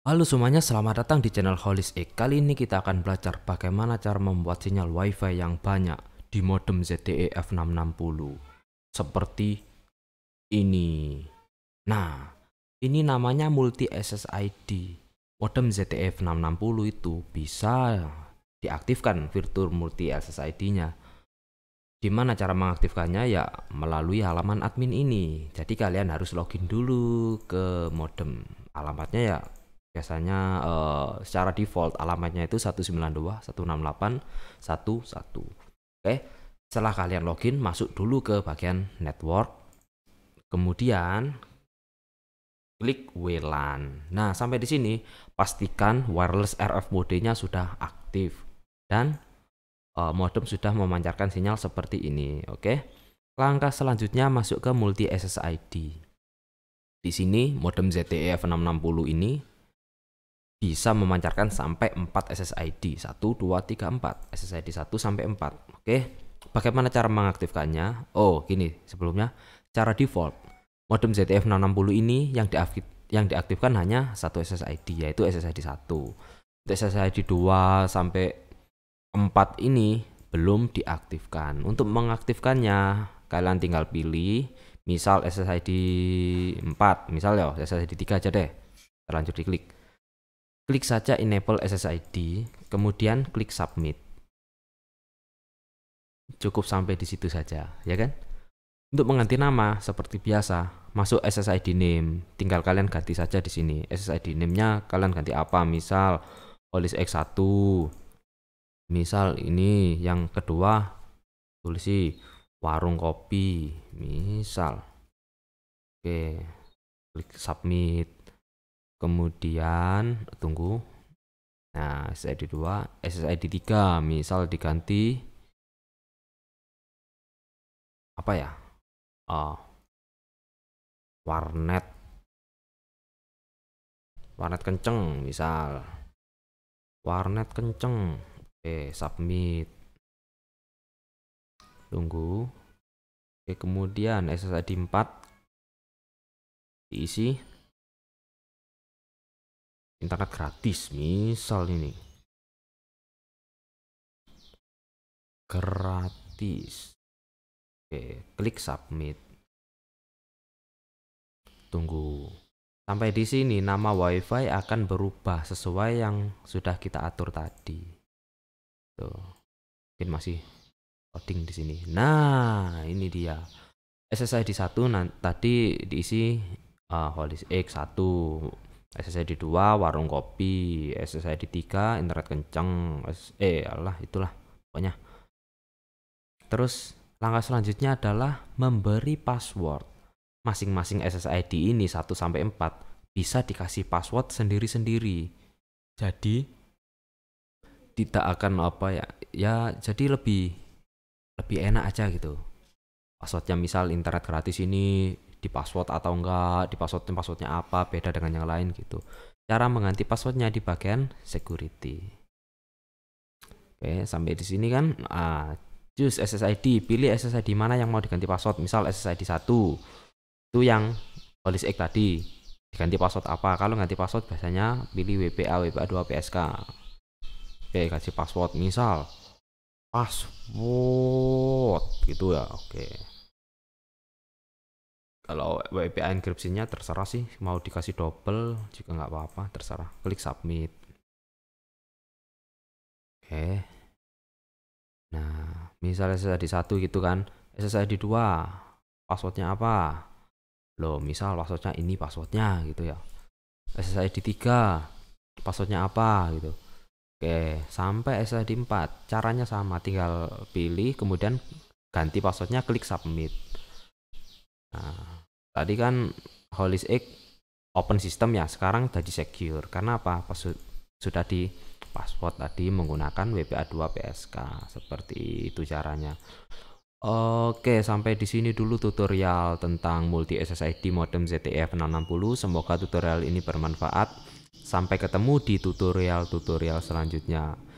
Halo semuanya, selamat datang di channel Holis X. Kali ini kita akan belajar bagaimana cara membuat sinyal WiFi yang banyak di modem ZTE F660 seperti ini. Nah, ini namanya multi SSID. Modem ZTE F660 itu bisa diaktifkan fitur multi SSID-nya. Gimana cara mengaktifkannya ya melalui halaman admin ini. Jadi kalian harus login dulu ke modem. Alamatnya ya biasanya uh, secara default alamatnya itu 192 168 11 oke okay. setelah kalian login masuk dulu ke bagian network kemudian klik WLAN nah sampai di sini pastikan wireless RF modenya sudah aktif dan uh, modem sudah memancarkan sinyal seperti ini oke okay. langkah selanjutnya masuk ke multi SSID di sini modem ZTE F660 ini bisa memancarkan sampai 4 SSID 1 2 3 4 SSID 1 sampai 4 oke okay. bagaimana cara mengaktifkannya oh gini sebelumnya cara default modem ZTF660 ini yang diaktif yang diaktifkan hanya satu SSID yaitu SSID 1 untuk SSID 2 sampai 4 ini belum diaktifkan untuk mengaktifkannya kalian tinggal pilih misal SSID 4 misal ya SSID 3 aja deh lanjut diklik Klik saja enable SSID, kemudian klik submit. Cukup sampai di situ saja, ya kan? Untuk mengganti nama seperti biasa, masuk SSID name. Tinggal kalian ganti saja di sini. SSID name-nya kalian ganti apa? Misal tulis X1. Misal ini yang kedua tulis warung kopi, misal. Oke, klik submit kemudian tunggu nah SSID 2 SSID 3 misal diganti apa ya oh, warnet warnet kenceng misal warnet kenceng oke submit tunggu oke kemudian SSID 4 diisi internet gratis misal ini gratis oke klik submit tunggu sampai di sini nama wifi akan berubah sesuai yang sudah kita atur tadi tuh mungkin masih coding di sini nah ini dia SSID 1 tadi diisi uh, holis X1 SSID 2 warung kopi, SSID 3 internet kenceng, eh allah itulah pokoknya. Terus langkah selanjutnya adalah memberi password. Masing-masing SSID ini 1 sampai 4 bisa dikasih password sendiri-sendiri. Jadi tidak akan apa ya, ya jadi lebih lebih enak aja gitu. Passwordnya misal internet gratis ini di password atau enggak, di password passwordnya apa, beda dengan yang lain gitu. Cara mengganti passwordnya di bagian security. Oke, sampai di sini kan ah, choose SSID, pilih SSID mana yang mau diganti password, misal SSID satu Itu yang polis X tadi. Diganti password apa? Kalau ganti password biasanya pilih WPA, WPA2, PSK. Oke, kasih password misal password gitu ya. Oke kalau WPA enkripsinya terserah sih mau dikasih double jika nggak apa-apa terserah klik submit oke nah misalnya SSID satu gitu kan SSID dua passwordnya apa loh misal passwordnya ini passwordnya gitu ya SSID tiga passwordnya apa gitu oke sampai SSID empat, caranya sama tinggal pilih kemudian ganti passwordnya klik submit Nah, tadi kan Holis Egg open system ya, sekarang jadi secure. Karena apa? Pas sudah di password tadi menggunakan WPA2 PSK. Seperti itu caranya. Oke, sampai di sini dulu tutorial tentang multi SSID modem ZTF 660. Semoga tutorial ini bermanfaat. Sampai ketemu di tutorial-tutorial selanjutnya.